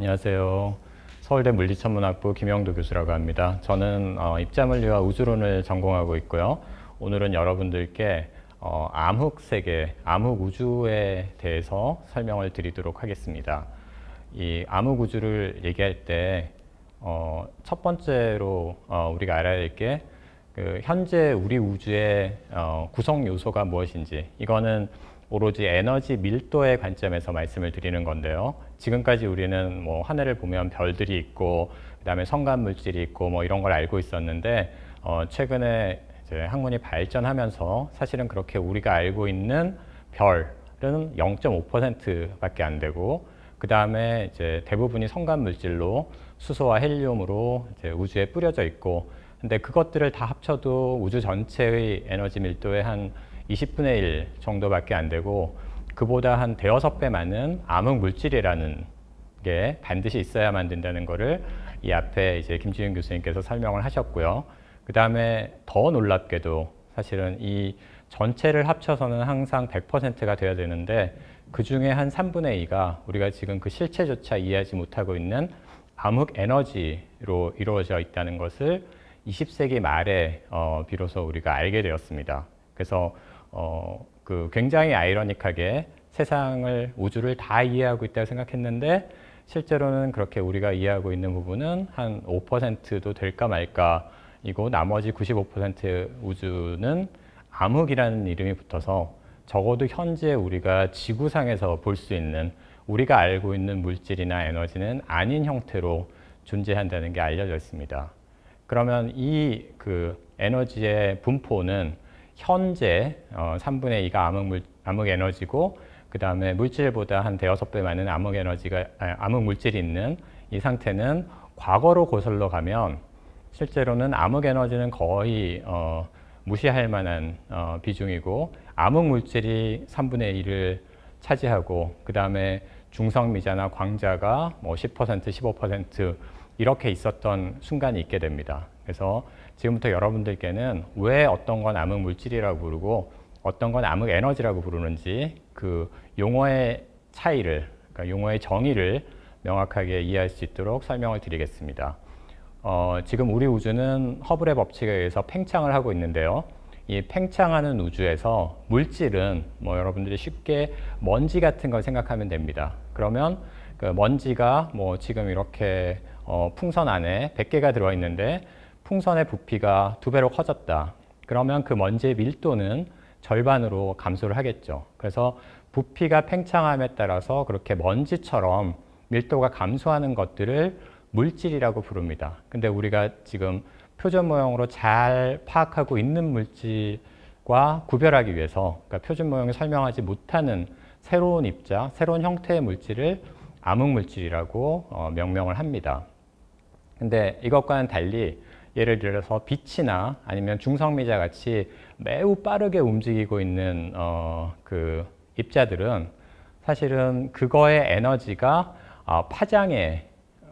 안녕하세요. 서울대 물리천문학부 김영도 교수라고 합니다. 저는 어, 입자물리와 우주론을 전공하고 있고요. 오늘은 여러분들께 어, 암흑 세계, 암흑 우주에 대해서 설명을 드리도록 하겠습니다. 이 암흑 우주를 얘기할 때첫 어, 번째로 어, 우리가 알아야 할게 그 현재 우리 우주의 어, 구성 요소가 무엇인지 이거는 오로지 에너지 밀도의 관점에서 말씀을 드리는 건데요. 지금까지 우리는 뭐 하늘을 보면 별들이 있고 그다음에 성간 물질이 있고 뭐 이런 걸 알고 있었는데 어, 최근에 이제 학문이 발전하면서 사실은 그렇게 우리가 알고 있는 별은 0.5%밖에 안 되고 그 다음에 이제 대부분이 성간 물질로 수소와 헬륨으로 이제 우주에 뿌려져 있고 근데 그것들을 다 합쳐도 우주 전체의 에너지 밀도의 한 20분의 1 정도밖에 안 되고 그보다 한 대여섯 배 많은 암흑 물질이라는 게 반드시 있어야만 든다는 거를 이 앞에 이제 김지윤 교수님께서 설명을 하셨고요. 그 다음에 더 놀랍게도 사실은 이 전체를 합쳐서는 항상 100%가 돼야 되는데 그 중에 한 3분의 2가 우리가 지금 그 실체조차 이해하지 못하고 있는 암흑 에너지로 이루어져 있다는 것을 20세기 말에 어, 비로소 우리가 알게 되었습니다. 그래서 어, 그 굉장히 아이러닉하게 세상을 우주를 다 이해하고 있다고 생각했는데 실제로는 그렇게 우리가 이해하고 있는 부분은 한 5%도 될까 말까 이고 나머지 95% 우주는 암흑이라는 이름이 붙어서 적어도 현재 우리가 지구상에서 볼 수 있는 우리가 알고 있는 물질이나 에너지는 아닌 형태로 존재한다는 게 알려져 있습니다. 그러면 이 그 에너지의 분포는 현재 어, 3분의 2가 암흑, 물, 암흑 에너지고 그 다음에 물질보다 한 대여섯 배 많은 암흑 에너지가 아니, 암흑 물질이 있는 이 상태는 과거로 고설로 가면 실제로는 암흑 에너지는 거의 어, 무시할 만한 어, 비중이고 암흑 물질이 3분의 1을 차지하고 그 다음에 중성미자나 광자가 뭐 10%, 15% 이렇게 있었던 순간이 있게 됩니다. 그래서 지금부터 여러분들께는 왜 어떤 건 암흑 물질이라고 부르고 어떤 건 암흑 에너지라고 부르는지 그 용어의 차이를 그러니까 용어의 정의를 명확하게 이해할 수 있도록 설명을 드리겠습니다. 어, 지금 우리 우주는 허블의 법칙에 의해서 팽창을 하고 있는데요. 이 팽창하는 우주에서 물질은 뭐 여러분들이 쉽게 먼지 같은 걸 생각하면 됩니다. 그러면 그 먼지가 뭐 지금 이렇게 어, 풍선 안에 100개가 들어있는데 풍선의 부피가 두 배로 커졌다. 그러면 그 먼지의 밀도는 절반으로 감소를 하겠죠. 그래서 부피가 팽창함에 따라서 그렇게 먼지처럼 밀도가 감소하는 것들을 물질이라고 부릅니다. 근데 우리가 지금 표준 모형으로 잘 파악하고 있는 물질과 구별하기 위해서 그러니까 표준 모형이 설명하지 못하는 새로운 입자, 새로운 형태의 물질을 암흑 물질이라고 어, 명명을 합니다. 근데 이것과는 달리 예를 들어서 빛이나 아니면 중성미자 같이 매우 빠르게 움직이고 있는 어, 그 입자들은 사실은 그거의 에너지가 어, 파장에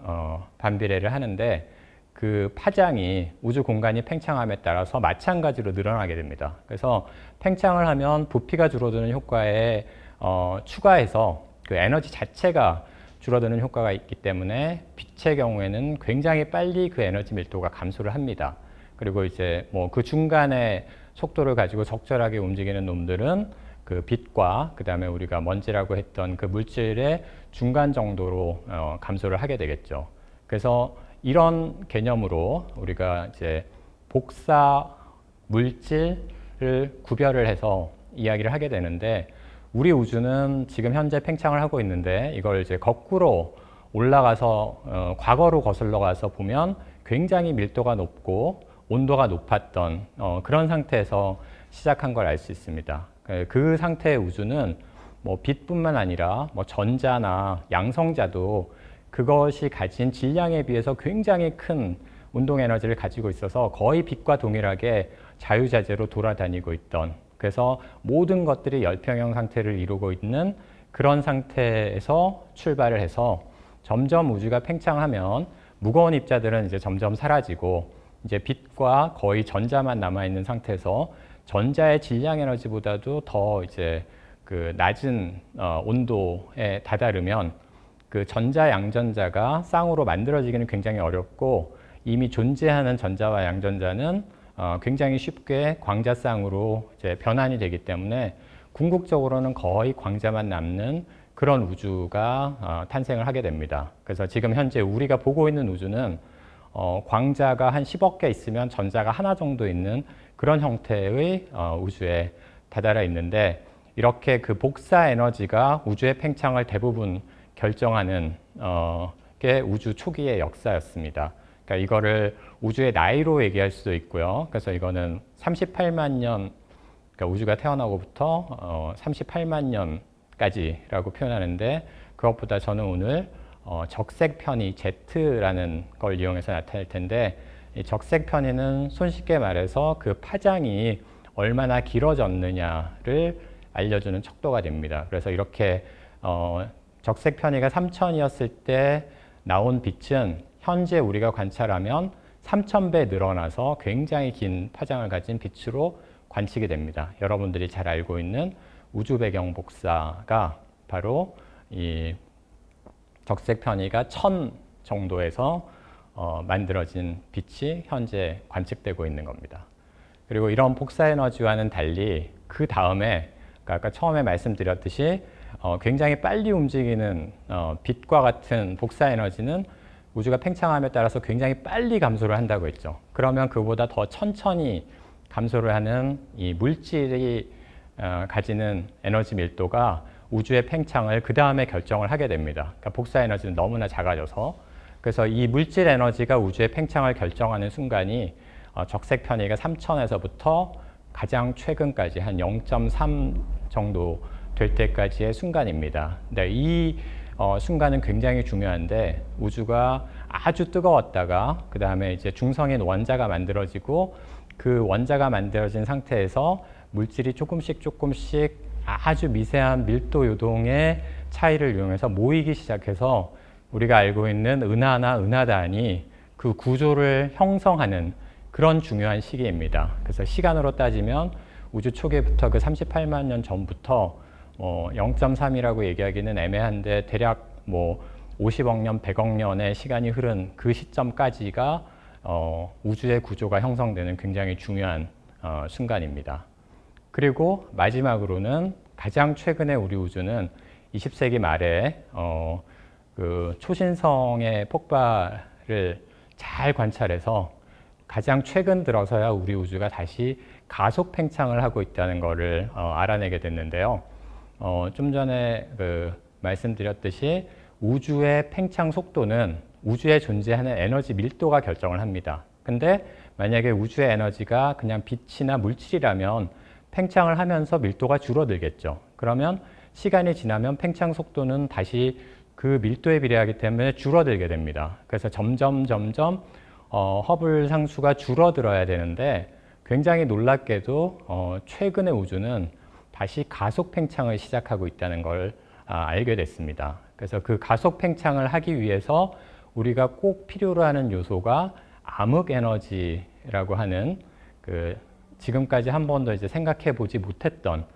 어, 반비례를 하는데 그 파장이 우주 공간이 팽창함에 따라서 마찬가지로 늘어나게 됩니다. 그래서 팽창을 하면 부피가 줄어드는 효과에 어, 추가해서 그 에너지 자체가 줄어드는 효과가 있기 때문에 빛의 경우에는 굉장히 빨리 그 에너지 밀도가 감소를 합니다. 그리고 이제 뭐 그 중간에 속도를 가지고 적절하게 움직이는 놈들은 그 빛과 그 다음에 우리가 먼지라고 했던 그 물질의 중간 정도로 어, 감소를 하게 되겠죠. 그래서 이런 개념으로 우리가 이제 복사 물질을 구별을 해서 이야기를 하게 되는데 우리 우주는 지금 현재 팽창을 하고 있는데 이걸 이제 거꾸로 올라가서 어, 과거로 거슬러 가서 보면 굉장히 밀도가 높고 온도가 높았던 어, 그런 상태에서 시작한 걸 알 수 있습니다. 그, 그 상태의 우주는 뭐 빛뿐만 아니라 뭐 전자나 양성자도 그것이 가진 질량에 비해서 굉장히 큰 운동 에너지를 가지고 있어서 거의 빛과 동일하게 자유자재로 돌아다니고 있던 그래서 모든 것들이 열평형 상태를 이루고 있는 그런 상태에서 출발을 해서 점점 우주가 팽창하면 무거운 입자들은 이제 점점 사라지고 이제 빛과 거의 전자만 남아 있는 상태에서 전자의 질량 에너지보다도 더 이제 그 낮은 어, 온도에 다다르면 그 전자 양전자가 쌍으로 만들어지기는 굉장히 어렵고 이미 존재하는 전자와 양전자는 어, 굉장히 쉽게 광자쌍으로 이제 변환이 되기 때문에 궁극적으로는 거의 광자만 남는 그런 우주가 어, 탄생을 하게 됩니다. 그래서 지금 현재 우리가 보고 있는 우주는 어, 광자가 한 10억 개 있으면 전자가 하나 정도 있는 그런 형태의 우주에 다다라 있는데 이렇게 그 복사 에너지가 우주의 팽창을 대부분 결정하는 게 우주 초기의 역사였습니다. 그러니까 이거를 우주의 나이로 얘기할 수도 있고요. 그래서 이거는 38만 년, 그러니까 우주가 태어나고부터 어, 38만 년까지라고 표현하는데 그것보다 저는 오늘 어, 적색 편이 Z라는 걸 이용해서 나타낼 텐데 이 적색 편의는 손쉽게 말해서 그 파장이 얼마나 길어졌느냐를 알려주는 척도가 됩니다. 그래서 이렇게 어, 적색 편의가 3천이었을 때 나온 빛은 현재 우리가 관찰하면 3,000배 늘어나서 굉장히 긴 파장을 가진 빛으로 관측이 됩니다. 여러분들이 잘 알고 있는 우주 배경 복사가 바로 이 적색 편의가 1,000 정도에서 어, 만들어진 빛이 현재 관측되고 있는 겁니다. 그리고 이런 복사 에너지와는 달리 그 다음에 그러니까 아까 처음에 말씀드렸듯이 어, 굉장히 빨리 움직이는 어, 빛과 같은 복사 에너지는 우주가 팽창함에 따라서 굉장히 빨리 감소를 한다고 했죠. 그러면 그보다 더 천천히 감소를 하는 이 물질이 어, 가지는 에너지 밀도가 우주의 팽창을 그 다음에 결정을 하게 됩니다. 그러니까 복사 에너지는 너무나 작아져서 그래서 이 물질 에너지가 우주의 팽창을 결정하는 순간이 어, 적색 편의가 3천에서부터 가장 최근까지 한 0.3 정도 될 때까지의 순간입니다. 근이 어, 순간은 굉장히 중요한데 우주가 아주 뜨거웠다가 그 다음에 이제 중성인 원자가 만들어지고 그 원자가 만들어진 상태에서 물질이 조금씩 조금씩 아주 미세한 밀도 요동의 차이를 이용해서 모이기 시작해서 우리가 알고 있는 은하나 은하단이 그 구조를 형성하는 그런 중요한 시기입니다. 그래서 시간으로 따지면 우주 초기부터 그 38만 년 전부터 뭐 어, 0.3이라고 얘기하기는 애매한데 대략 뭐 50억 년, 100억 년의 시간이 흐른 그 시점까지가 어, 우주의 구조가 형성되는 굉장히 중요한 어, 순간입니다. 그리고 마지막으로는 가장 최근에 우리 우주는 20세기 말에 어, 그 초신성의 폭발을 잘 관찰해서 가장 최근 들어서야 우리 우주가 다시 가속 팽창을 하고 있다는 것을 어, 알아내게 됐는데요. 어, 좀 전에 그 말씀드렸듯이 우주의 팽창 속도는 우주에 존재하는 에너지 밀도가 결정을 합니다. 근데 만약에 우주의 에너지가 그냥 빛이나 물질이라면 팽창을 하면서 밀도가 줄어들겠죠. 그러면 시간이 지나면 팽창 속도는 다시 그 밀도에 비례하기 때문에 줄어들게 됩니다. 그래서 점점 점점 어, 허블 상수가 줄어들어야 되는데 굉장히 놀랍게도 어, 최근의 우주는 다시 가속 팽창을 시작하고 있다는 걸 아, 알게 됐습니다. 그래서 그 가속 팽창을 하기 위해서 우리가 꼭 필요로 하는 요소가 암흑 에너지라고 하는 그 지금까지 한 번도 이제 생각해 보지 못했던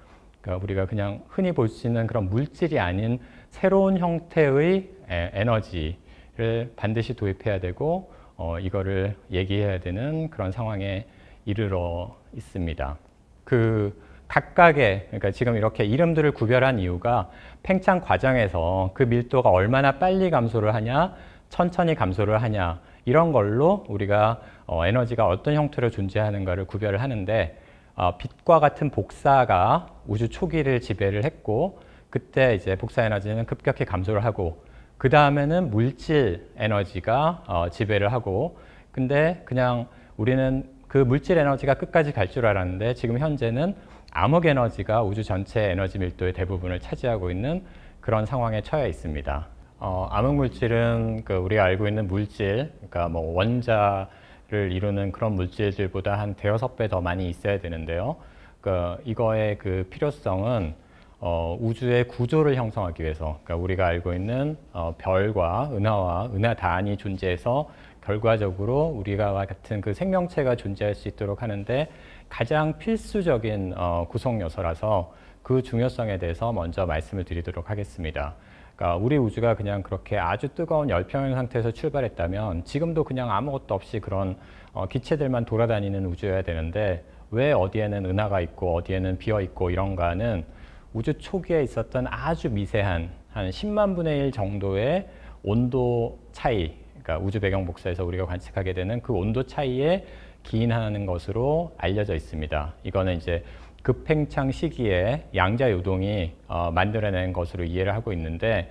그러니까 우리가 그냥 흔히 볼 수 있는 그런 물질이 아닌 새로운 형태의 에너지를 반드시 도입해야 되고 어, 이거를 얘기해야 되는 그런 상황에 이르러 있습니다. 그 각각의 그러니까 지금 이렇게 이름들을 구별한 이유가 팽창 과정에서 그 밀도가 얼마나 빨리 감소를 하냐, 천천히 감소를 하냐 이런 걸로 우리가 어, 에너지가 어떤 형태로 존재하는가를 구별을 하는데 어, 빛과 같은 복사가 우주 초기를 지배를 했고 그때 이제 복사 에너지는 급격히 감소를 하고 그 다음에는 물질 에너지가 어, 지배를 하고 근데 그냥 우리는 그 물질 에너지가 끝까지 갈 줄 알았는데 지금 현재는 암흑 에너지가 우주 전체 에너지 밀도의 대부분을 차지하고 있는 그런 상황에 처해 있습니다. 어, 암흑 물질은 그 우리가 알고 있는 물질, 그러니까 뭐 원자를 이루는 그런 물질들보다 한 대여섯 배 더 많이 있어야 되는데요. 그 이거의 그 필요성은 어, 우주의 구조를 형성하기 위해서, 그러니까 우리가 알고 있는 어, 별과 은하와 은하 단이 존재해서 결과적으로 우리가 같은 그 생명체가 존재할 수 있도록 하는데 가장 필수적인 어, 구성 요소라서 그 중요성에 대해서 먼저 말씀을 드리도록 하겠습니다. 그러니까 우리 우주가 그냥 그렇게 아주 뜨거운 열평형 상태에서 출발했다면 지금도 그냥 아무것도 없이 그런 어, 기체들만 돌아다니는 우주여야 되는데 왜 어디에는 은하가 있고 어디에는 비어 있고 이런가는 우주 초기에 있었던 아주 미세한 한 10만 분의 1 정도의 온도 차이 그러니까 우주 배경 복사에서 우리가 관측하게 되는 그 온도 차이에 기인하는 것으로 알려져 있습니다. 이거는 이제 급팽창 시기에 양자 요동이 어, 만들어낸 것으로 이해를 하고 있는데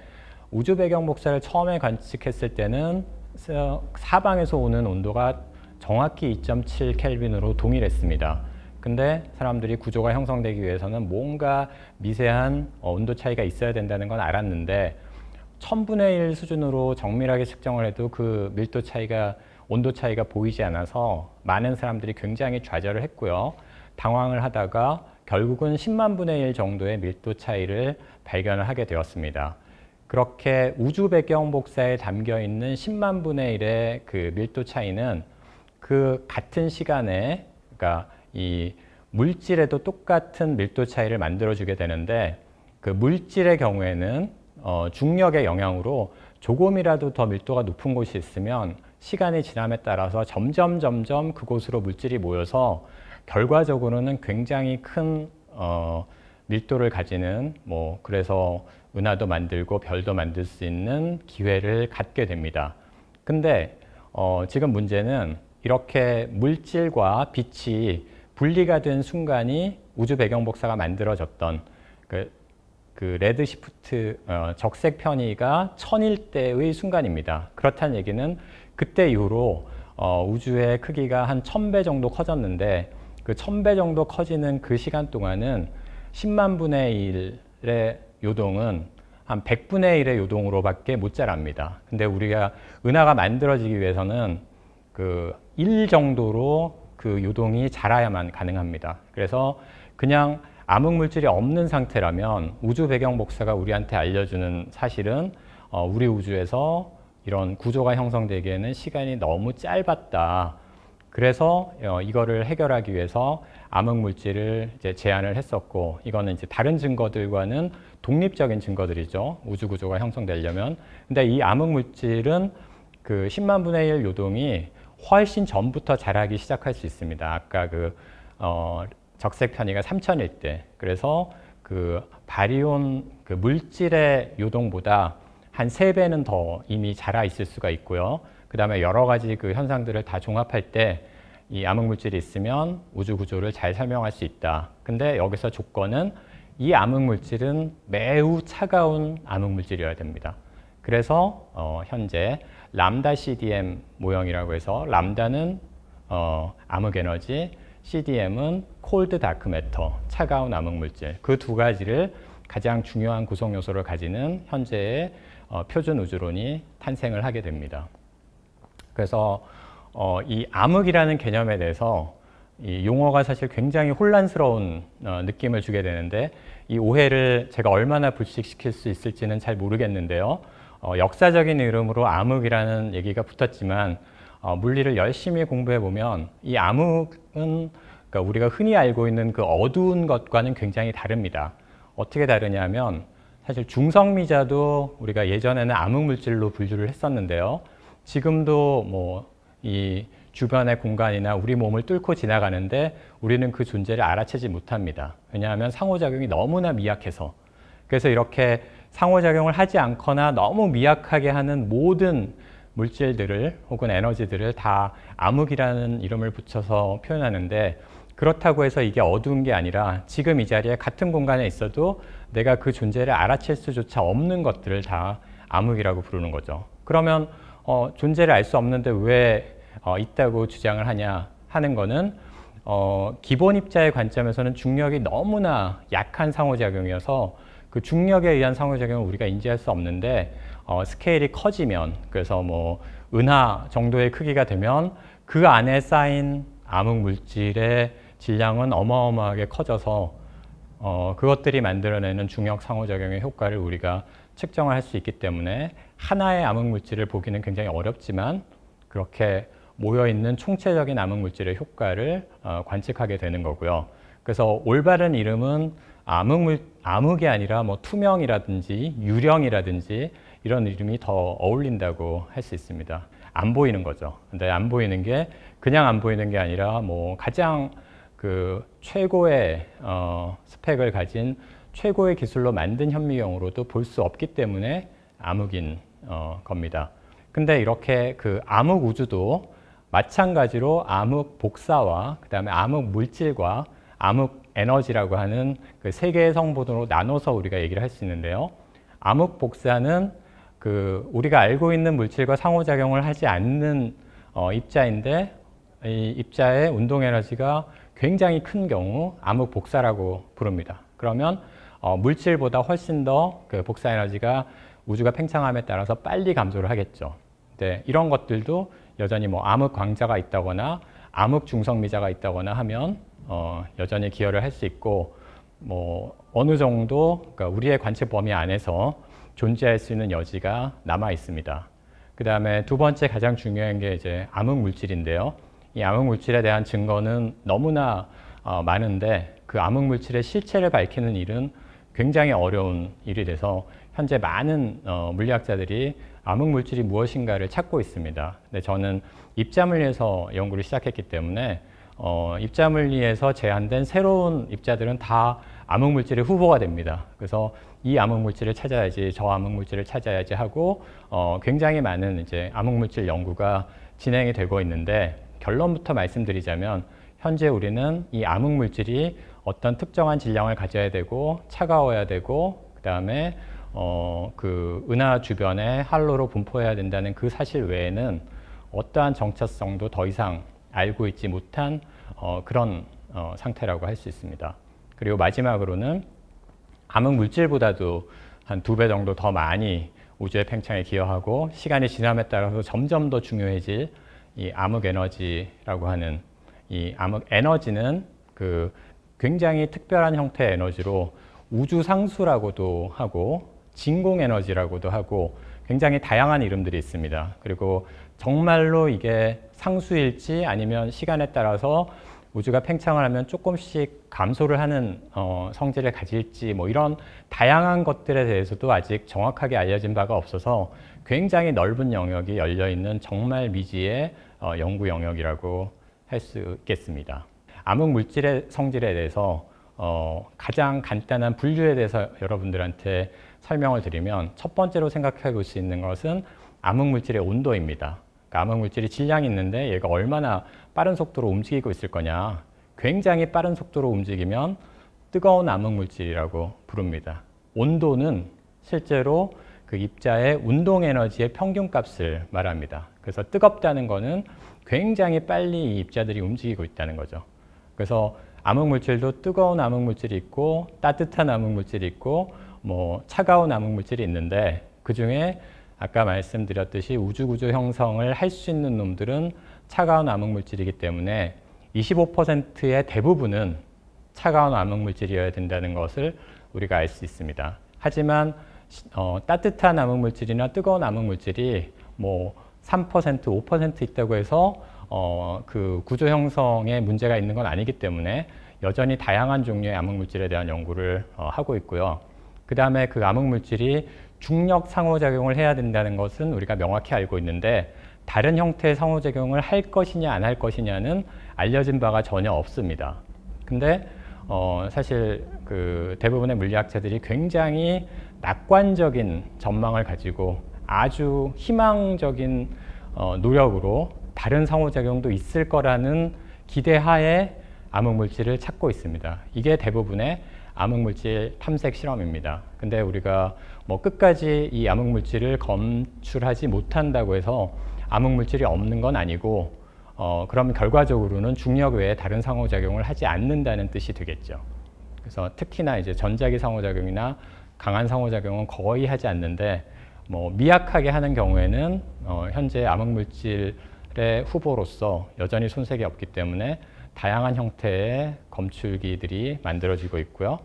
우주 배경 복사를 처음에 관측했을 때는 사방에서 오는 온도가 정확히 2.7 켈빈으로 동일했습니다. 근데 사람들이 구조가 형성되기 위해서는 뭔가 미세한 어, 온도 차이가 있어야 된다는 건 알았는데 1000분의 1 수준으로 정밀하게 측정을 해도 그 밀도 차이가 온도 차이가 보이지 않아서 많은 사람들이 굉장히 좌절을 했고요. 당황을 하다가 결국은 10만 분의 1 정도의 밀도 차이를 발견을 하게 되었습니다. 그렇게 우주 배경 복사에 담겨 있는 10만 분의 1의 그 밀도 차이는 그 같은 시간에 그러니까 이 물질에도 똑같은 밀도 차이를 만들어 주게 되는데 그 물질의 경우에는 어, 중력의 영향으로 조금이라도 더 밀도가 높은 곳이 있으면 시간이 지남에 따라서 점점 점점 그곳으로 물질이 모여서 결과적으로는 굉장히 큰 어, 밀도를 가지는 뭐 그래서 은하도 만들고 별도 만들 수 있는 기회를 갖게 됩니다. 근데 어, 지금 문제는 이렇게 물질과 빛이 분리가 된 순간이 우주 배경 복사가 만들어졌던 그그 레드 시프트 어, 적색 편의가 천일 때의 순간입니다. 그렇다는 얘기는 그때 이후로 어, 우주의 크기가 한천배 정도 커졌는데 그천배 정도 커지는 그 시간 동안은 10만 분의 1의 요동은 한 100분의 1의 요동으로밖에 못 자랍니다. 근데 우리가 은하가 만들어지기 위해서는 그 1 정도로 그 요동이 자라야만 가능합니다. 그래서 그냥 암흑 물질이 없는 상태라면 우주 배경 복사가 우리한테 알려주는 사실은 어, 우리 우주에서 이런 구조가 형성되기에는 시간이 너무 짧았다. 그래서 어, 이거를 해결하기 위해서 암흑 물질을 이제 제안을 했었고 이거는 이제 다른 증거들과는 독립적인 증거들이죠. 우주 구조가 형성되려면. 근데 이 암흑 물질은 그 10만 분의 1 요동이 훨씬 전부터 자라기 시작할 수 있습니다. 아까 그 어, 적색 편의가 3000일 때 그래서 그 바리온 그 물질의 요동보다 한 세배는더 이미 자라 있을 수가 있고요. 그 다음에 여러 가지 그 현상들을 다 종합할 때 이 암흑물질이 있으면 우주 구조를 잘 설명할 수 있다. 근데 여기서 조건은 이 암흑물질은 매우 차가운 암흑물질이어야 됩니다. 그래서 어 현재 람다 CDM 모형이라고 해서 람다는 어 암흑에너지, CDM은 콜드 다크 매터, 차가운 암흑물질 그 두 가지를 가장 중요한 구성 요소를 가지는 현재의 어, 표준 우주론이 탄생을 하게 됩니다. 그래서 어, 이 암흑이라는 개념에 대해서 이 용어가 사실 굉장히 혼란스러운 어, 느낌을 주게 되는데 이 오해를 제가 얼마나 불식시킬 수 있을지는 잘 모르겠는데요. 어, 역사적인 이름으로 암흑이라는 얘기가 붙었지만 어, 물리를 열심히 공부해 보면 이 암흑은 그러니까 우리가 흔히 알고 있는 그 어두운 것과는 굉장히 다릅니다. 어떻게 다르냐면 사실 중성미자도 우리가 예전에는 암흑 물질로 분류를 했었는데요. 지금도 뭐 이 주변의 공간이나 우리 몸을 뚫고 지나가는데 우리는 그 존재를 알아채지 못합니다. 왜냐하면 상호작용이 너무나 미약해서 그래서 이렇게 상호작용을 하지 않거나 너무 미약하게 하는 모든 물질들을 혹은 에너지들을 다 암흑이라는 이름을 붙여서 표현하는데 그렇다고 해서 이게 어두운 게 아니라 지금 이 자리에 같은 공간에 있어도 내가 그 존재를 알아챌 수조차 없는 것들을 다 암흑이라고 부르는 거죠. 그러면 어, 존재를 알 수 없는데 왜 어, 있다고 주장을 하냐 하는 거는 어, 기본 입자의 관점에서는 중력이 너무나 약한 상호작용이어서 그 중력에 의한 상호작용을 우리가 인지할 수 없는데 어, 스케일이 커지면 그래서 뭐 은하 정도의 크기가 되면 그 안에 쌓인 암흑 물질의 질량은 어마어마하게 커져서 어, 그것들이 만들어내는 중력 상호작용의 효과를 우리가 측정할 수 있기 때문에 하나의 암흑 물질을 보기는 굉장히 어렵지만 그렇게 모여 있는 총체적인 암흑 물질의 효과를 어, 관측하게 되는 거고요. 그래서 올바른 이름은 암흑 암흑이 아니라 뭐 투명이라든지 유령이라든지 이런 이름이 더 어울린다고 할 수 있습니다. 안 보이는 거죠. 근데 안 보이는 게 그냥 안 보이는 게 아니라 뭐 가장 그 최고의 어, 스펙을 가진 최고의 기술로 만든 현미경으로도 볼 수 없기 때문에 암흑인 어, 겁니다. 근데 이렇게 그 암흑 우주도 마찬가지로 암흑 복사와 그다음에 암흑 물질과 암흑 에너지라고 하는 그 세 개의 성분으로 나눠서 우리가 얘기를 할 수 있는데요. 암흑 복사는 그 우리가 알고 있는 물질과 상호작용을 하지 않는 어, 입자인데 이 입자의 운동 에너지가 굉장히 큰 경우 암흑 복사라고 부릅니다. 그러면 어, 물질보다 훨씬 더 그 복사 에너지가 우주가 팽창함에 따라서 빨리 감소를 하겠죠. 근 네, 이런 것들도 여전히 뭐 암흑 광자가 있다거나 암흑 중성미자가 있다거나 하면 어, 여전히 기여를 할 수 있고 뭐 어느 정도 그러니까 우리의 관측 범위 안에서 존재할 수 있는 여지가 남아 있습니다. 그 다음에 두 번째 가장 중요한 게 이제 암흑 물질인데요. 이 암흑 물질에 대한 증거는 너무나 어, 많은데 그 암흑 물질의 실체를 밝히는 일은 굉장히 어려운 일이 돼서 현재 많은 어, 물리학자들이 암흑 물질이 무엇인가를 찾고 있습니다. 근데 저는 입자 물리에서 연구를 시작했기 때문에 어, 입자 물리에서 제한된 새로운 입자들은 다 암흑 물질의 후보가 됩니다. 그래서 이 암흑물질을 찾아야지 저 암흑물질을 찾아야지 하고 어, 굉장히 많은 이제 암흑물질 연구가 진행이 되고 있는데 결론부터 말씀드리자면 현재 우리는 이 암흑물질이 어떤 특정한 질량을 가져야 되고 차가워야 되고 그다음에 어, 그 은하 주변에 할로로 분포해야 된다는 그 사실 외에는 어떠한 정체성도 더 이상 알고 있지 못한 어, 그런 어, 상태라고 할 수 있습니다. 그리고 마지막으로는 암흑 물질보다도 한 두 배 정도 더 많이 우주의 팽창에 기여하고 시간이 지남에 따라서 점점 더 중요해질 이 암흑 에너지라고 하는 이 암흑 에너지는 그 굉장히 특별한 형태의 에너지로 우주 상수라고도 하고 진공 에너지라고도 하고 굉장히 다양한 이름들이 있습니다. 그리고 정말로 이게 상수일지 아니면 시간에 따라서 우주가 팽창을 하면 조금씩 감소를 하는 어, 성질을 가질지 뭐 이런 다양한 것들에 대해서도 아직 정확하게 알려진 바가 없어서 굉장히 넓은 영역이 열려 있는 정말 미지의 어, 연구 영역이라고 할 수 있겠습니다. 암흑 물질의 성질에 대해서 어, 가장 간단한 분류에 대해서 여러분들한테 설명을 드리면 첫 번째로 생각해 볼 수 있는 것은 암흑 물질의 온도입니다. 그러니까 암흑 물질이 질량이 있는데 얘가 얼마나 빠른 속도로 움직이고 있을 거냐 굉장히 빠른 속도로 움직이면 뜨거운 암흑물질이라고 부릅니다. 온도는 실제로 그 입자의 운동 에너지의 평균값을 말합니다. 그래서 뜨겁다는 것은 굉장히 빨리 이 입자들이 움직이고 있다는 거죠. 그래서 암흑물질도 뜨거운 암흑물질이 있고 따뜻한 암흑물질이 있고 뭐 차가운 암흑물질이 있는데 그중에 아까 말씀드렸듯이 우주구조 형성을 할 수 있는 놈들은 차가운 암흑물질이기 때문에 25%의 대부분은 차가운 암흑물질이어야 된다는 것을 우리가 알 수 있습니다. 하지만 어, 따뜻한 암흑물질이나 뜨거운 암흑물질이 뭐 3%, 5% 있다고 해서 어, 그 구조 형성에 문제가 있는 건 아니기 때문에 여전히 다양한 종류의 암흑물질에 대한 연구를 어, 하고 있고요. 그 다음에 그 암흑물질이 중력 상호작용을 해야 된다는 것은 우리가 명확히 알고 있는데 다른 형태의 상호작용을 할 것이냐 안 할 것이냐는 알려진 바가 전혀 없습니다. 근데 어, 사실 그 대부분의 물리학자들이 굉장히 낙관적인 전망을 가지고 아주 희망적인 어, 노력으로 다른 상호작용도 있을 거라는 기대하에 암흑물질을 찾고 있습니다. 이게 대부분의 암흑물질 탐색 실험입니다. 근데 우리가 뭐 끝까지 이 암흑물질을 검출하지 못한다고 해서 암흑물질이 없는 건 아니고 어, 그러면 결과적으로는 중력 외에 다른 상호작용을 하지 않는다는 뜻이 되겠죠. 그래서 특히나 이제 전자기 상호작용이나 강한 상호작용은 거의 하지 않는데 뭐 미약하게 하는 경우에는 어, 현재 암흑물질의 후보로서 여전히 손색이 없기 때문에 다양한 형태의 검출기들이 만들어지고 있고요.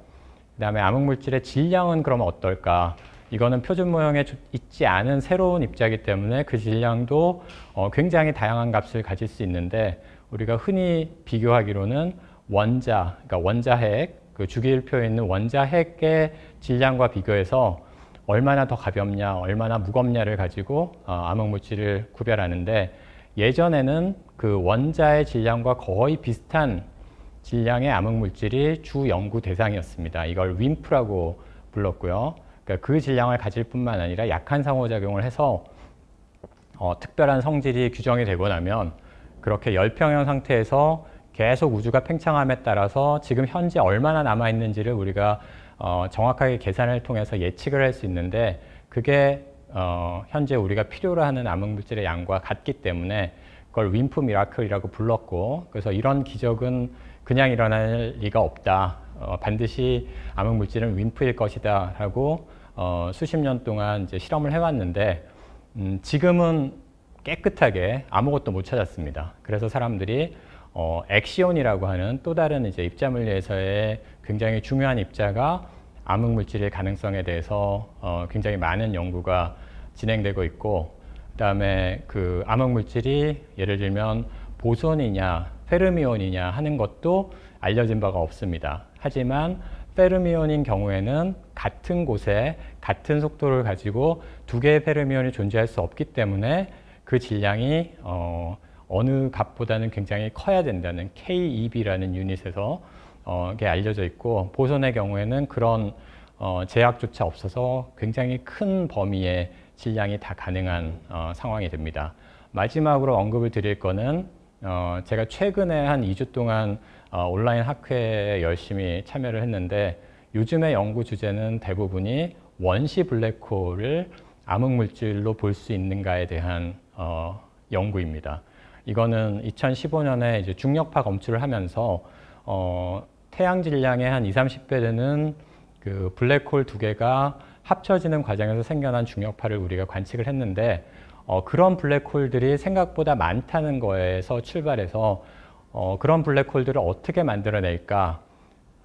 그다음에 암흑물질의 질량은 그러면 어떨까? 이거는 표준 모형에 있지 않은 새로운 입자이기 때문에 그 질량도 어, 굉장히 다양한 값을 가질 수 있는데 우리가 흔히 비교하기로는 원자, 그러니까 원자핵, 그 주기율표에 있는 원자핵의 질량과 비교해서 얼마나 더 가볍냐, 얼마나 무겁냐를 가지고 어, 암흑물질을 구별하는데 예전에는 그 원자의 질량과 거의 비슷한 질량의 암흑물질이 주 연구 대상이었습니다. 이걸 윈프라고 불렀고요. 그러니까 그 질량을 가질 뿐만 아니라 약한 상호작용을 해서 어, 특별한 성질이 규정이 되고 나면 그렇게 열평형 상태에서 계속 우주가 팽창함에 따라서 지금 현재 얼마나 남아 있는지를 우리가 어, 정확하게 계산을 통해서 예측을 할 수 있는데 그게 어, 현재 우리가 필요로 하는 암흑물질의 양과 같기 때문에 그걸 윈프 미라클이라고 불렀고 그래서 이런 기적은 그냥 일어날 리가 없다. 어, 반드시 암흑물질은 윈프일 것이다 라고 어, 수십 년 동안 이제 실험을 해왔는데 음, 지금은 깨끗하게 아무것도 못 찾았습니다. 그래서 사람들이 어, 액시온이라고 하는 또 다른 이제 입자 물리에서의 굉장히 중요한 입자가 암흑 물질의 가능성에 대해서 어, 굉장히 많은 연구가 진행되고 있고 그다음에 그 암흑 물질이 예를 들면 보존이냐 페르미온이냐 하는 것도 알려진 바가 없습니다. 하지만 페르미온인 경우에는 같은 곳에 같은 속도를 가지고 두 개의 페르미온이 존재할 수 없기 때문에 그 질량이 어, 어느 값보다는 굉장히 커야 된다는 KEB라는 유닛에서 어, 게 알려져 있고 보선의 경우에는 그런 어, 제약조차 없어서 굉장히 큰 범위의 질량이 다 가능한 어, 상황이 됩니다. 마지막으로 언급을 드릴 거는 어, 제가 최근에 한 2주 동안 어, 온라인 학회에 열심히 참여를 했는데 요즘의 연구 주제는 대부분이 원시 블랙홀을 암흑물질로 볼 수 있는가에 대한 어, 연구입니다. 이거는 2015년에 이제 중력파 검출을 하면서 어, 태양 질량의 한 20, 30배 되는 그 블랙홀 두 개가 합쳐지는 과정에서 생겨난 중력파를 우리가 관측을 했는데 어, 그런 블랙홀들이 생각보다 많다는 거에서 출발해서 어, 그런 블랙홀들을 어떻게 만들어낼까?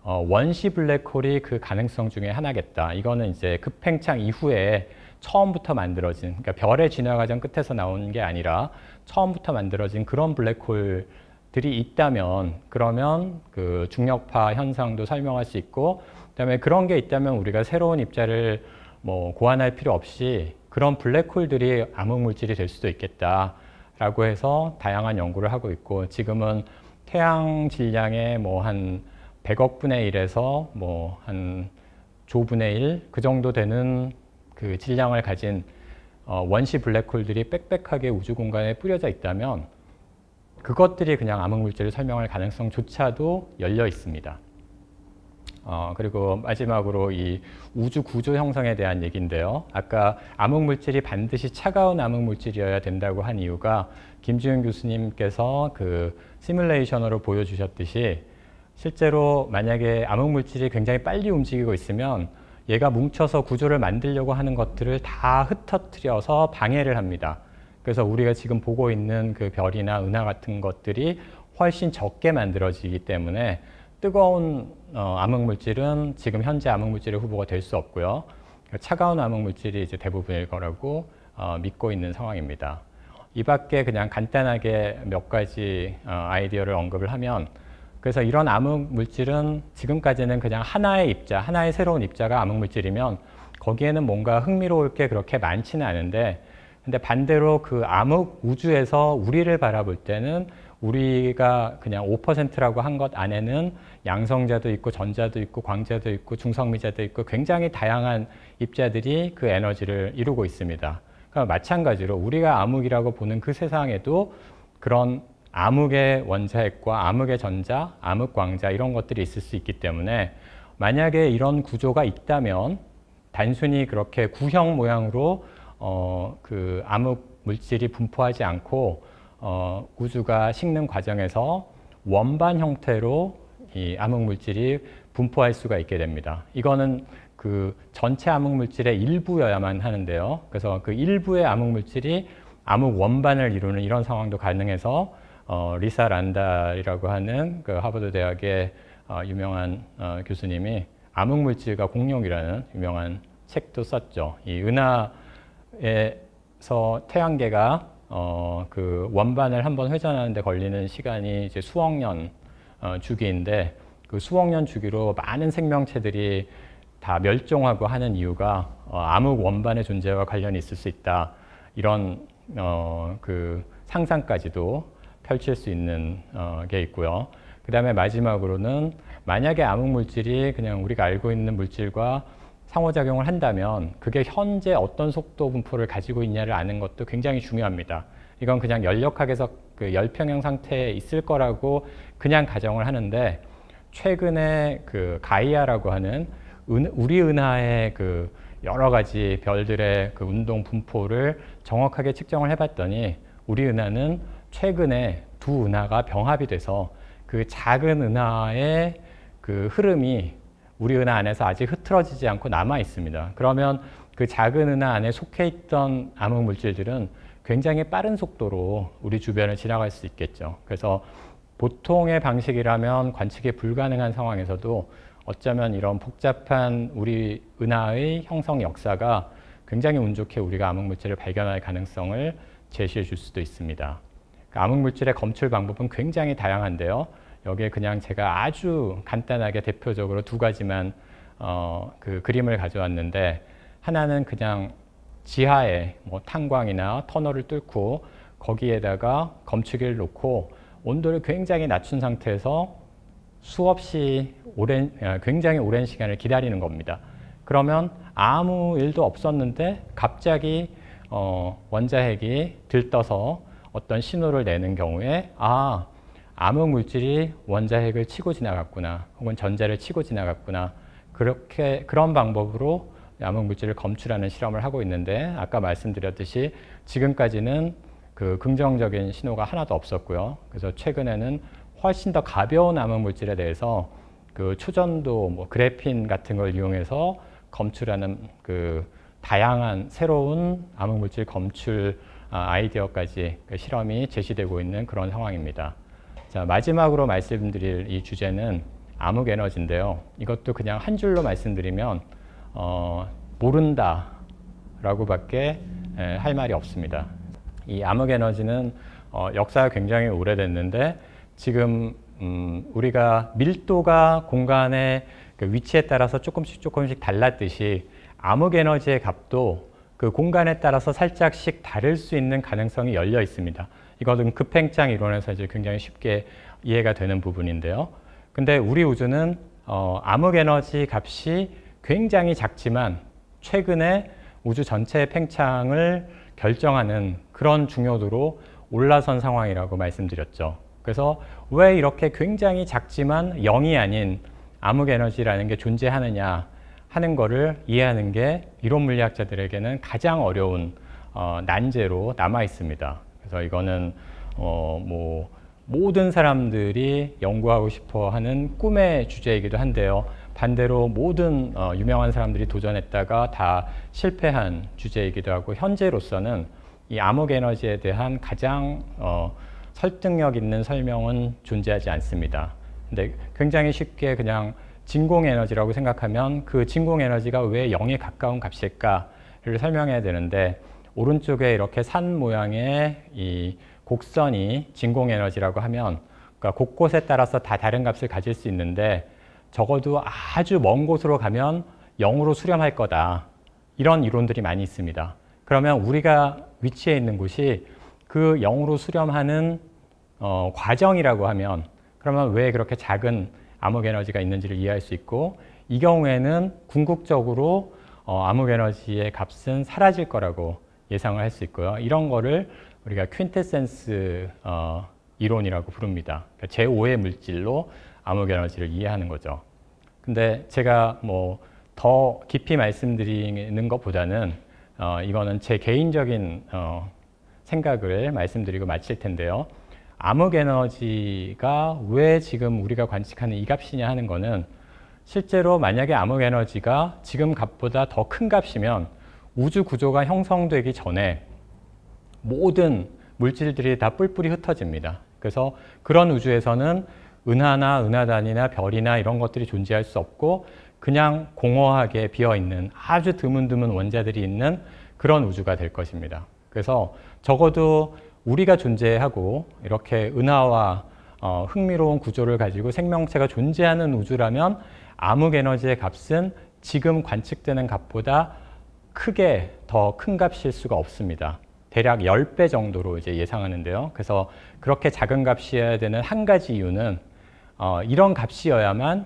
어, 원시 블랙홀이 그 가능성 중에 하나겠다. 이거는 이제 급팽창 이후에 처음부터 만들어진, 그러니까 별의 진화 과정 끝에서 나온 게 아니라 처음부터 만들어진 그런 블랙홀 들이 있다면 그러면 그 중력파 현상도 설명할 수 있고 그다음에 그런 게 있다면 우리가 새로운 입자를 뭐 고안할 필요 없이 그런 블랙홀들이 암흑 물질이 될 수도 있겠다라고 해서 다양한 연구를 하고 있고 지금은 태양 질량의 뭐 한 100억분의 1에서 뭐 한 조분의 1 그 정도 되는 그 질량을 가진 어, 원시 블랙홀들이 빽빽하게 우주 공간에 뿌려져 있다면 그것들이 그냥 암흑물질을 설명할 가능성조차도 열려 있습니다. 어, 그리고 마지막으로 이 우주 구조 형성에 대한 얘기인데요. 아까 암흑 물질이 반드시 차가운 암흑 물질이어야 된다고 한 이유가 김지윤 교수님께서 그 시뮬레이션으로 보여주셨듯이 실제로 만약에 암흑 물질이 굉장히 빨리 움직이고 있으면 얘가 뭉쳐서 구조를 만들려고 하는 것들을 다 흩어뜨려서 방해를 합니다. 그래서 우리가 지금 보고 있는 그 별이나 은하 같은 것들이 훨씬 적게 만들어지기 때문에 뜨거운 어, 암흑물질은 지금 현재 암흑물질의 후보가 될 수 없고요. 차가운 암흑물질이 이제 대부분일 거라고 어, 믿고 있는 상황입니다. 이 밖에 그냥 간단하게 몇 가지 어, 아이디어를 언급을 하면 그래서 이런 암흑물질은 지금까지는 그냥 하나의 입자, 하나의 새로운 입자가 암흑물질이면 거기에는 뭔가 흥미로울 게 그렇게 많지는 않은데 근데 반대로 그 암흑 우주에서 우리를 바라볼 때는 우리가 그냥 5%라고 한 것 안에는 양성자도 있고 전자도 있고 광자도 있고 중성미자도 있고 굉장히 다양한 입자들이 그 에너지를 이루고 있습니다. 그러니까 마찬가지로 우리가 암흑이라고 보는 그 세상에도 그런 암흑의 원자핵과 암흑의 전자, 암흑광자 이런 것들이 있을 수 있기 때문에 만약에 이런 구조가 있다면 단순히 그렇게 구형 모양으로 어, 그 암흑 물질이 분포하지 않고 어, 우주가 식는 과정에서 원반 형태로 이 암흑 물질이 분포할 수가 있게 됩니다. 이거는 그 전체 암흑 물질의 일부여야만 하는데요. 그래서 그 일부의 암흑 물질이 암흑 원반을 이루는 이런 상황도 가능해서 어, 리사 란달이라고 하는 그 하버드 대학의 어, 유명한 어, 교수님이 암흑 물질과 공룡이라는 유명한 책도 썼죠. 이 은하에서 태양계가 어, 그 원반을 한번 회전하는 데 걸리는 시간이 이제 수억 년 어, 주기인데 그 수억 년 주기로 많은 생명체들이 다 멸종하고 하는 이유가 어, 암흑 원반의 존재와 관련이 있을 수 있다. 이런 어, 그 상상까지도 펼칠 수 있는 어, 게 있고요. 그 다음에 마지막으로는 만약에 암흑 물질이 그냥 우리가 알고 있는 물질과 상호작용을 한다면 그게 현재 어떤 속도 분포를 가지고 있냐를 아는 것도 굉장히 중요합니다. 이건 그냥 열역학에서 그 열평형 상태에 있을 거라고 그냥 가정을 하는데 최근에 그 가이아라고 하는 은, 우리 은하의 그 여러 가지 별들의 그 운동 분포를 정확하게 측정을 해봤더니 우리 은하는 최근에 두 은하가 병합이 돼서 그 작은 은하의 그 흐름이 우리 은하 안에서 아직 흐트러지지 않고 남아 있습니다. 그러면 그 작은 은하 안에 속해 있던 암흑 물질들은 굉장히 빠른 속도로 우리 주변을 지나갈 수 있겠죠. 그래서 보통의 방식이라면 관측이 불가능한 상황에서도 어쩌면 이런 복잡한 우리 은하의 형성 역사가 굉장히 운 좋게 우리가 암흑물질을 발견할 가능성을 제시해 줄 수도 있습니다. 암흑물질의 검출 방법은 굉장히 다양한데요. 여기에 그냥 제가 아주 간단하게 대표적으로 두 가지만 어, 그 그림을 가져왔는데 하나는 그냥 지하에 뭐 탄광이나 터널을 뚫고 거기에다가 검축기를 놓고 온도를 굉장히 낮춘 상태에서 수없이 오랜 아, 굉장히 오랜 시간을 기다리는 겁니다. 그러면 아무 일도 없었는데 갑자기 어, 원자핵이 들떠서 어떤 신호를 내는 경우에 아 암흑 물질이 원자핵을 치고 지나갔구나 혹은 전자를 치고 지나갔구나 그렇게 그런 방법으로 암흑 물질을 검출하는 실험을 하고 있는데 아까 말씀드렸듯이 지금까지는 그 긍정적인 신호가 하나도 없었고요. 그래서 최근에는 훨씬 더 가벼운 암흑 물질에 대해서 그 초전도 뭐 그래핀 같은 걸 이용해서 검출하는 그 다양한 새로운 암흑 물질 검출 아, 아이디어까지 그 실험이 제시되고 있는 그런 상황입니다. 자, 마지막으로 말씀드릴 이 주제는 암흑 에너지인데요. 이것도 그냥 한 줄로 말씀드리면 어, 모른다라고밖에 할 말이 없습니다. 이 암흑 에너지는 어, 역사가 굉장히 오래됐는데 지금 음, 우리가 밀도가 공간의 그 위치에 따라서 조금씩 조금씩 달랐듯이 암흑 에너지의 값도 그 공간에 따라서 살짝씩 다를 수 있는 가능성이 열려 있습니다. 이것은 급팽창 이론에서 이제 굉장히 쉽게 이해가 되는 부분인데요. 근데 우리 우주는 어, 암흑 에너지 값이 굉장히 작지만 최근에 우주 전체의 팽창을 결정하는 그런 중요도로 올라선 상황이라고 말씀드렸죠. 그래서 왜 이렇게 굉장히 작지만 0이 아닌 암흑 에너지라는 게 존재하느냐 하는 거를 이해하는 게 이론 물리학자들에게는 가장 어려운 어, 난제로 남아 있습니다. 그래서 이거는 어, 뭐 모든 사람들이 연구하고 싶어 하는 꿈의 주제이기도 한데요. 반대로 모든 어, 유명한 사람들이 도전했다가 다 실패한 주제이기도 하고 현재로서는 이 암흑 에너지에 대한 가장 어, 설득력 있는 설명은 존재하지 않습니다. 근데 굉장히 쉽게 그냥 진공 에너지라고 생각하면 그 진공 에너지가 왜 0에 가까운 값일까를 설명해야 되는데 오른쪽에 이렇게 산 모양의 이 곡선이 진공에너지라고 하면 그러니까 곳곳에 따라서 다 다른 값을 가질 수 있는데 적어도 아주 먼 곳으로 가면 0으로 수렴할 거다. 이런 이론들이 많이 있습니다. 그러면 우리가 위치해 있는 곳이 그 0으로 수렴하는 어, 과정이라고 하면 그러면 왜 그렇게 작은 암흑 에너지가 있는지를 이해할 수 있고 이 경우에는 궁극적으로 어, 암흑 에너지의 값은 사라질 거라고 예상을 할 수 있고요. 이런 거를 우리가 퀸테센스 어, 이론이라고 부릅니다. 그러니까 제5의 물질로 암흑 에너지를 이해하는 거죠. 근데 제가 뭐 더 깊이 말씀드리는 것보다는 어, 이거는 제 개인적인 어, 생각을 말씀드리고 마칠 텐데요. 암흑 에너지가 왜 지금 우리가 관측하는 이 값이냐 하는 거는 실제로 만약에 암흑 에너지가 지금 값보다 더 큰 값이면 우주 구조가 형성되기 전에 모든 물질들이 다 뿔뿔이 흩어집니다. 그래서 그런 우주에서는 은하나 은하단이나 별이나 이런 것들이 존재할 수 없고 그냥 공허하게 비어 있는 아주 드문드문 원자들이 있는 그런 우주가 될 것입니다. 그래서 적어도 우리가 존재하고 이렇게 은하와 어, 흥미로운 구조를 가지고 생명체가 존재하는 우주라면 암흑 에너지의 값은 지금 관측되는 값보다 크게 더 큰 값일 수가 없습니다. 대략 10배 정도로 이제 예상하는데요. 그래서 그렇게 작은 값이어야 되는 한 가지 이유는 어, 이런 값이어야만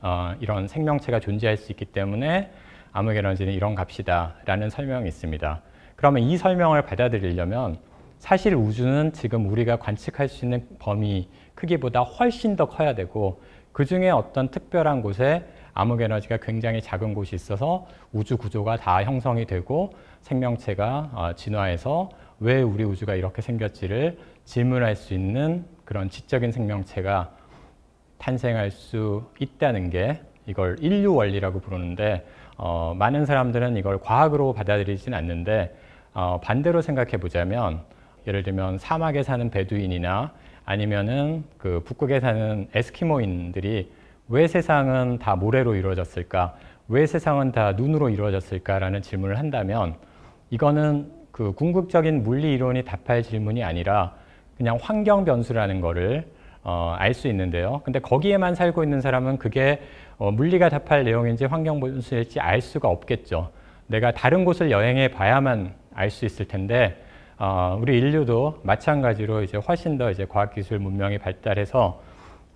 어, 이런 생명체가 존재할 수 있기 때문에 암흑에너지는 이런 값이다라는 설명이 있습니다. 그러면 이 설명을 받아들이려면 사실 우주는 지금 우리가 관측할 수 있는 범위 크기보다 훨씬 더 커야 되고 그 중에 어떤 특별한 곳에 암흑 에너지가 굉장히 작은 곳이 있어서 우주 구조가 다 형성이 되고 생명체가 어, 진화해서 왜 우리 우주가 이렇게 생겼지를 질문할 수 있는 그런 지적인 생명체가 탄생할 수 있다는 게 이걸 인류 원리라고 부르는데 어, 많은 사람들은 이걸 과학으로 받아들이진 않는데 어, 반대로 생각해 보자면 예를 들면 사막에 사는 베두인이나 아니면은 그 북극에 사는 에스키모인들이 왜 세상은 다 모래로 이루어졌을까? 왜 세상은 다 눈으로 이루어졌을까라는 질문을 한다면 이거는 그 궁극적인 물리 이론이 답할 질문이 아니라 그냥 환경 변수라는 거를 어, 알 수 있는데요. 근데 거기에만 살고 있는 사람은 그게 어, 물리가 답할 내용인지 환경 변수일지 알 수가 없겠죠. 내가 다른 곳을 여행해 봐야만 알 수 있을 텐데 어, 우리 인류도 마찬가지로 이제 훨씬 더 이제 과학기술 문명이 발달해서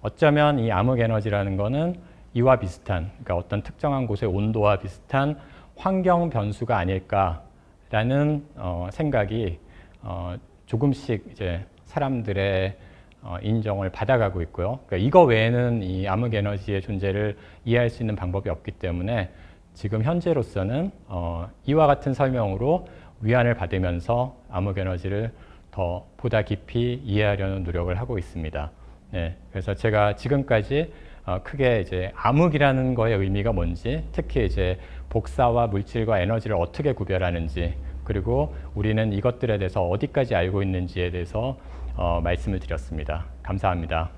어쩌면 이 암흑 에너지라는 것은 이와 비슷한 그러니까 어떤 특정한 곳의 온도와 비슷한 환경 변수가 아닐까라는 어, 생각이 어, 조금씩 이제 사람들의 어, 인정을 받아가고 있고요. 그러니까 이거 외에는 이 암흑 에너지의 존재를 이해할 수 있는 방법이 없기 때문에 지금 현재로서는 어, 이와 같은 설명으로 위안을 받으면서 암흑 에너지를 더 보다 깊이 이해하려는 노력을 하고 있습니다. 네, 그래서 제가 지금까지 어, 크게 이제 암흑이라는 거의 의미가 뭔지, 특히 이제 복사와 물질과 에너지를 어떻게 구별하는지, 그리고 우리는 이것들에 대해서 어디까지 알고 있는지에 대해서 어, 말씀을 드렸습니다. 감사합니다.